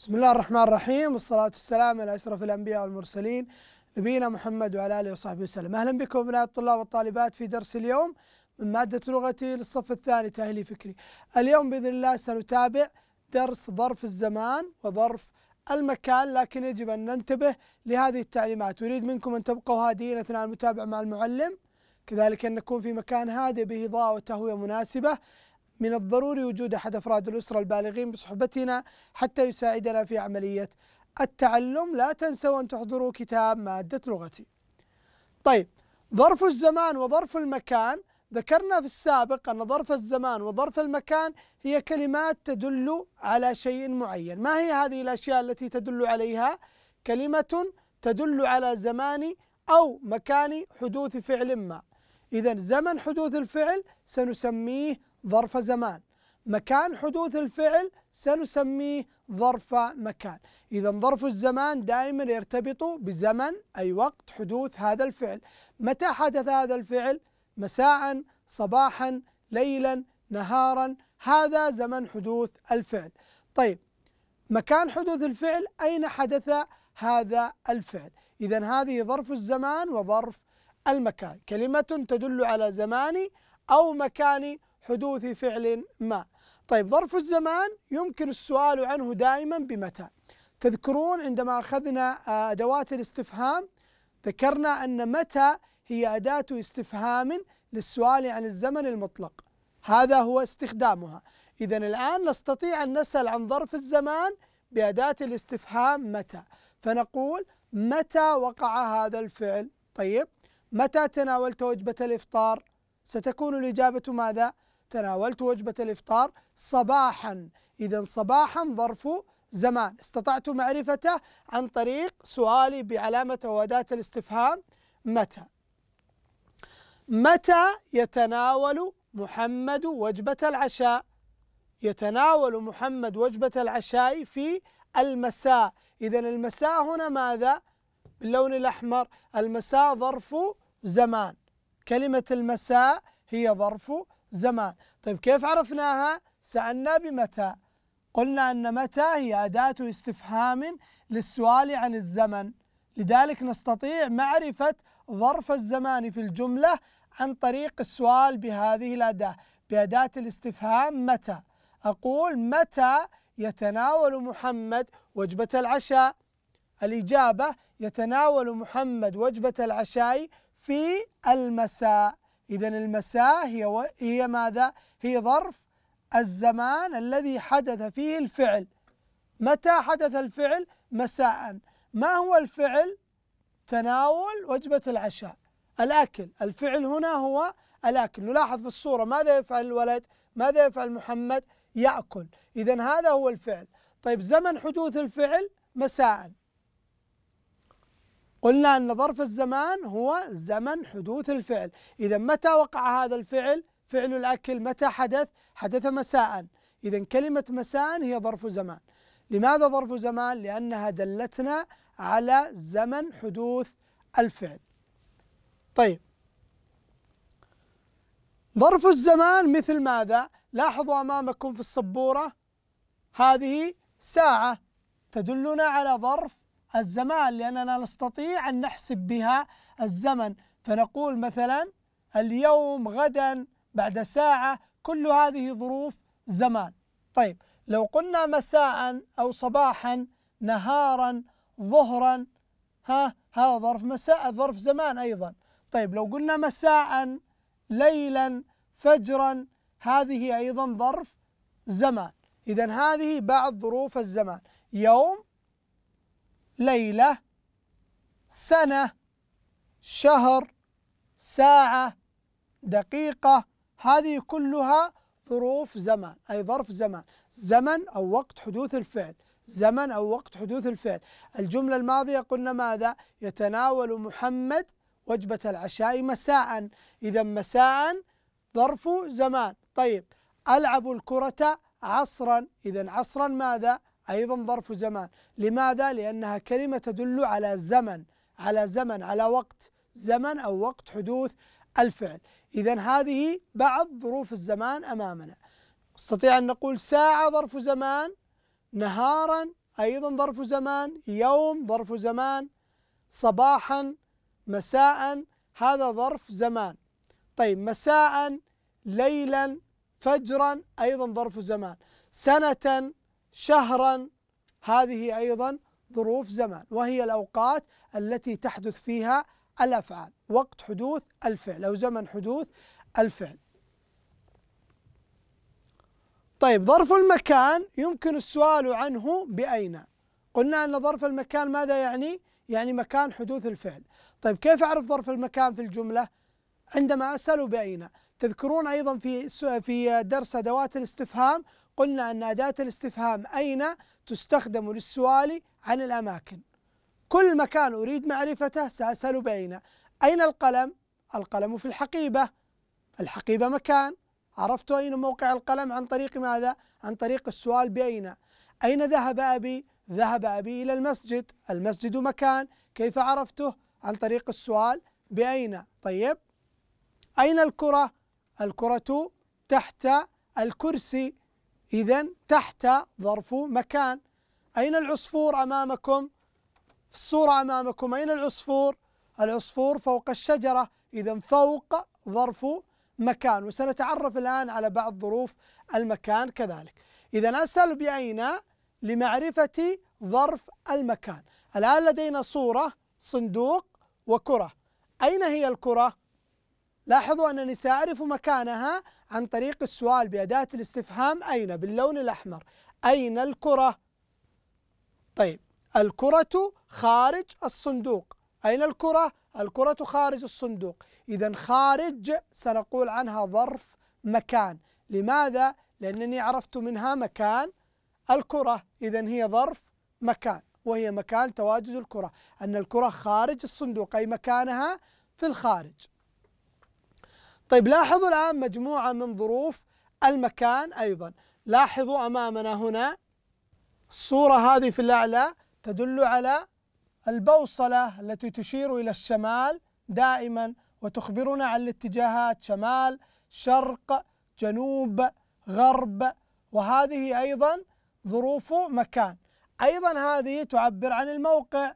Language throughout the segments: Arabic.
بسم الله الرحمن الرحيم والصلاة والسلام على أشرف الأنبياء والمرسلين نبينا محمد وعلى آله وصحبه وسلم أهلا بكم أبناء الطلاب والطالبات في درس اليوم من مادة لغتي للصف الثاني تأهلي فكري اليوم بإذن الله سنتابع درس ظرف الزمان وظرف المكان لكن يجب أن ننتبه لهذه التعليمات أريد منكم أن تبقوا هادئين أثناء المتابعة مع المعلم كذلك أن نكون في مكان هادئ به إضاءة وتهوية مناسبة من الضروري وجود أحد أفراد الأسرة البالغين بصحبتنا حتى يساعدنا في عملية التعلم لا تنسوا أن تحضروا كتاب مادة لغتي طيب ظرف الزمان وظرف المكان ذكرنا في السابق أن ظرف الزمان وظرف المكان هي كلمات تدل على شيء معين ما هي هذه الأشياء التي تدل عليها؟ كلمة تدل على زمان أو مكان حدوث فعل ما إذا زمن حدوث الفعل سنسميه ظرف زمان مكان حدوث الفعل سنسميه ظرف مكان إذا ظرف الزمان دائما يرتبط بزمن أي وقت حدوث هذا الفعل متى حدث هذا الفعل مساء صباحا ليلا نهارا هذا زمن حدوث الفعل طيب مكان حدوث الفعل أين حدث هذا الفعل إذا هذه ظرف الزمان وظرف المكان كلمة تدل على زمان أو مكان حدوث فعل ما طيب ظرف الزمان يمكن السؤال عنه دائما بمتى تذكرون عندما أخذنا آه، أدوات الاستفهام ذكرنا أن متى هي أداة استفهام للسؤال عن الزمن المطلق هذا هو استخدامها إذا الآن نستطيع أن نسأل عن ظرف الزمان بأداة الاستفهام متى فنقول متى وقع هذا الفعل طيب متى تناولت وجبة الإفطار ستكون الإجابة ماذا تناولت وجبة الإفطار صباحا إذا صباحا ظرف زمان استطعت معرفته عن طريق سؤالي بعلامة وأداة الاستفهام متى متى يتناول محمد وجبة العشاء يتناول محمد وجبة العشاء في المساء إذا المساء هنا ماذا؟ باللون الأحمر المساء ظرف زمان كلمة المساء هي ظرف زمان طيب كيف عرفناها سألنا بمتى قلنا أن متى هي أداة استفهام للسؤال عن الزمن لذلك نستطيع معرفة ظرف الزمان في الجملة عن طريق السؤال بهذه الأداة بأداة الاستفهام متى أقول متى يتناول محمد وجبة العشاء الإجابة يتناول محمد وجبة العشاء في المساء إذا المساء هي هي ماذا؟ هي ظرف الزمان الذي حدث فيه الفعل متى حدث الفعل؟ مساء ما هو الفعل؟ تناول وجبة العشاء الأكل الفعل هنا هو الأكل نلاحظ في الصورة ماذا يفعل الولد؟ ماذا يفعل محمد؟ يأكل إذا هذا هو الفعل طيب زمن حدوث الفعل مساء قلنا أن ظرف الزمان هو زمن حدوث الفعل إذا متى وقع هذا الفعل فعل الأكل متى حدث حدث مساء إذا كلمة مساء هي ظرف زمان لماذا ظرف زمان لأنها دلتنا على زمن حدوث الفعل طيب ظرف الزمان مثل ماذا لاحظوا أمامكم في السبورة هذه ساعة تدلنا على ظرف الزمان لأننا نستطيع أن نحسب بها الزمن فنقول مثلا اليوم غدا بعد ساعة كل هذه ظروف زمان طيب لو قلنا مساء أو صباحا نهارا ظهرا ها هذا ظرف مساء ظرف زمان أيضا طيب لو قلنا مساء ليلا فجرا هذه أيضا ظرف زمان إذا هذه بعض ظروف الزمان يوم ليلة سنة شهر ساعة دقيقة هذه كلها ظروف زمان أي ظرف زمان زمن أو وقت حدوث الفعل زمن أو وقت حدوث الفعل الجملة الماضية قلنا ماذا يتناول محمد وجبة العشاء مساء إذا مساء ظرف زمان طيب ألعب الكرة عصرا إذا عصرا ماذا أيضا ظرف زمان لماذا؟ لأنها كلمة تدل على زمن على زمن على وقت زمن أو وقت حدوث الفعل إذا هذه بعض ظروف الزمان أمامنا نستطيع أن نقول ساعة ظرف زمان نهارا أيضا ظرف زمان يوم ظرف زمان صباحا مساء هذا ظرف زمان طيب مساء ليلا فجرا أيضا ظرف زمان سنة شهرا هذه أيضا ظروف زمان وهي الأوقات التي تحدث فيها الأفعال وقت حدوث الفعل أو زمن حدوث الفعل طيب ظرف المكان يمكن السؤال عنه بأين قلنا أن ظرف المكان ماذا يعني؟ يعني مكان حدوث الفعل طيب كيف أعرف ظرف المكان في الجملة؟ عندما أسأل بأين تذكرون أيضا في في درس أدوات الاستفهام قلنا أن أداة الاستفهام أين تستخدم للسؤال عن الأماكن كل مكان أريد معرفته سأسأل بأين أين القلم؟ القلم في الحقيبة الحقيبة مكان عرفت أين موقع القلم عن طريق ماذا؟ عن طريق السؤال بأين أين ذهب أبي؟ ذهب أبي إلى المسجد المسجد مكان كيف عرفته؟ عن طريق السؤال بأين؟ طيب أين الكرة؟ الكرة تحت الكرسي إذا تحت ظرف مكان أين العصفور أمامكم؟ في الصورة أمامكم أين العصفور؟ العصفور فوق الشجرة إذا فوق ظرف مكان وسنتعرف الآن على بعض ظروف المكان كذلك إذا أسأل بأين لمعرفة ظرف المكان الآن لدينا صورة صندوق وكرة أين هي الكرة؟ لاحظوا أنني سأعرف مكانها عن طريق السؤال بأداة الاستفهام أين باللون الأحمر أين الكرة؟ طيب الكرة خارج الصندوق أين الكرة؟ الكرة خارج الصندوق إذا خارج سنقول عنها ظرف مكان لماذا؟ لأنني عرفت منها مكان الكرة إذا هي ظرف مكان وهي مكان تواجد الكرة أن الكرة خارج الصندوق أي مكانها في الخارج طيب لاحظوا الآن مجموعة من ظروف المكان أيضا لاحظوا أمامنا هنا الصورة هذه في الأعلى تدل على البوصلة التي تشير إلى الشمال دائما وتخبرنا عن الاتجاهات شمال شرق جنوب غرب وهذه أيضا ظروف مكان أيضا هذه تعبر عن الموقع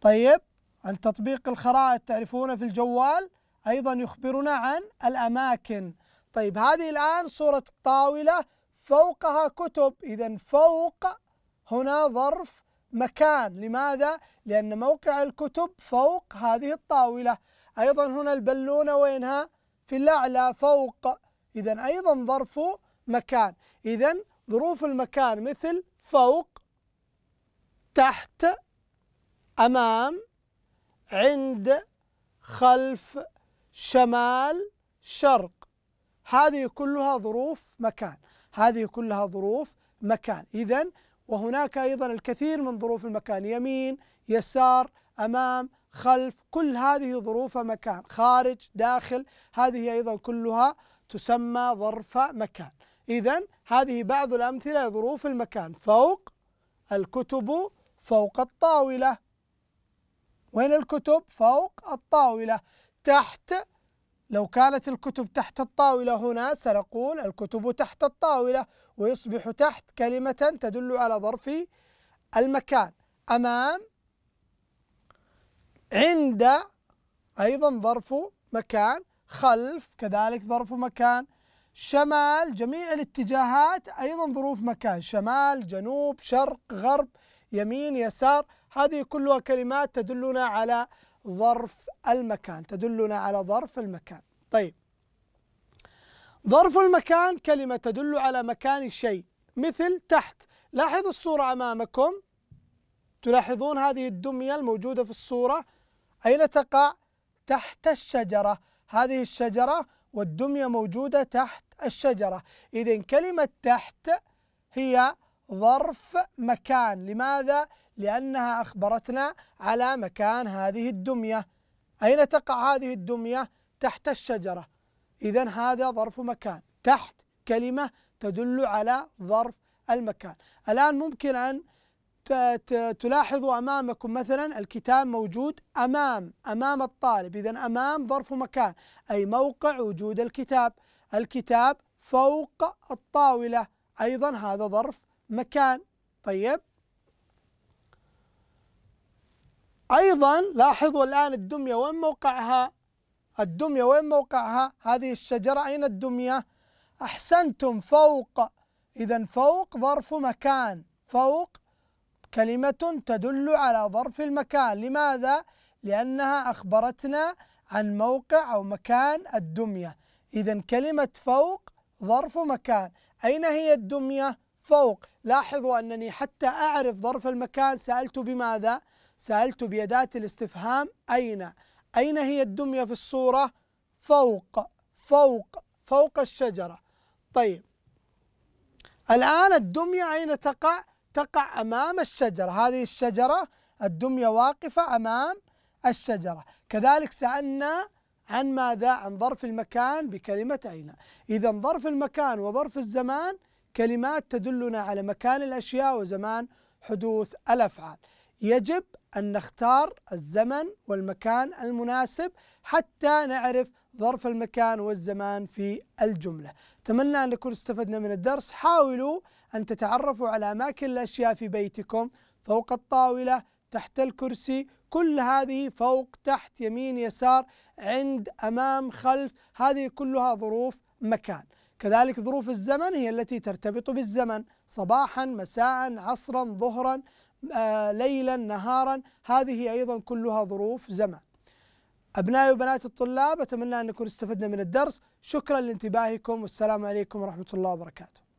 طيب عن تطبيق الخرائط تعرفون في الجوال أيضا يخبرنا عن الأماكن طيب هذه الآن صورة طاولة فوقها كتب إذا فوق هنا ظرف مكان لماذا؟ لأن موقع الكتب فوق هذه الطاولة أيضا هنا البلونة وينها؟ في الأعلى فوق إذا أيضا ظرف مكان إذا ظروف المكان مثل فوق تحت أمام عند خلف شمال شرق هذه كلها ظروف مكان هذه كلها ظروف مكان إذا وهناك أيضا الكثير من ظروف المكان يمين يسار أمام خلف كل هذه ظروف مكان خارج داخل هذه أيضا كلها تسمى ظرف مكان إذا هذه بعض الأمثلة لظروف المكان فوق الكتب فوق الطاولة وين الكتب فوق الطاولة تحت لو كانت الكتب تحت الطاولة هنا سنقول الكتب تحت الطاولة ويصبح تحت كلمة تدل على ظرف المكان أمام عند أيضا ظرف مكان خلف كذلك ظرف مكان شمال جميع الاتجاهات أيضا ظروف مكان شمال جنوب شرق غرب يمين يسار هذه كلها كلمات تدلنا على ظرف المكان تدلنا على ظرف المكان طيب ظرف المكان كلمة تدل على مكان الشيء مثل تحت لاحظ الصورة أمامكم تلاحظون هذه الدمية الموجودة في الصورة أين تقع؟ تحت الشجرة هذه الشجرة والدمية موجودة تحت الشجرة إذا كلمة تحت هي ظرف مكان لماذا؟ لأنها أخبرتنا على مكان هذه الدمية أين تقع هذه الدمية؟ تحت الشجرة إذا هذا ظرف مكان تحت كلمة تدل على ظرف المكان الآن ممكن أن تلاحظوا أمامكم مثلا الكتاب موجود أمام أمام الطالب إذا أمام ظرف مكان أي موقع وجود الكتاب الكتاب فوق الطاولة أيضا هذا ظرف مكان طيب أيضا لاحظوا الآن الدمية وين موقعها الدمية وين موقعها هذه الشجرة أين الدمية أحسنتم فوق إذا فوق ظرف مكان فوق كلمة تدل على ظرف المكان لماذا؟ لأنها أخبرتنا عن موقع أو مكان الدمية إذا كلمة فوق ظرف مكان أين هي الدمية؟ فوق لاحظوا أنني حتى أعرف ظرف المكان سألت بماذا؟ سألت بأداة الاستفهام أين؟ أين هي الدمية في الصورة؟ فوق فوق فوق الشجرة طيب الآن الدمية أين تقع؟ تقع أمام الشجرة هذه الشجرة الدمية واقفة أمام الشجرة كذلك سألنا عن ماذا؟ عن ظرف المكان بكلمة أين إذا ظرف المكان وظرف الزمان كلمات تدلنا على مكان الأشياء وزمان حدوث الأفعال يجب أن نختار الزمن والمكان المناسب حتى نعرف ظرف المكان والزمان في الجملة أتمنى أن نكون استفدنا من الدرس حاولوا أن تتعرفوا على أماكن الأشياء في بيتكم فوق الطاولة تحت الكرسي كل هذه فوق تحت يمين يسار عند أمام خلف هذه كلها ظروف مكان كذلك ظروف الزمن هي التي ترتبط بالزمن صباحا مساء عصرا ظهرا آه، ليلا نهارا هذه أيضا كلها ظروف زمن أبنائي وبنات الطلاب أتمنى أن نكون استفدنا من الدرس شكرا لانتباهكم والسلام عليكم ورحمة الله وبركاته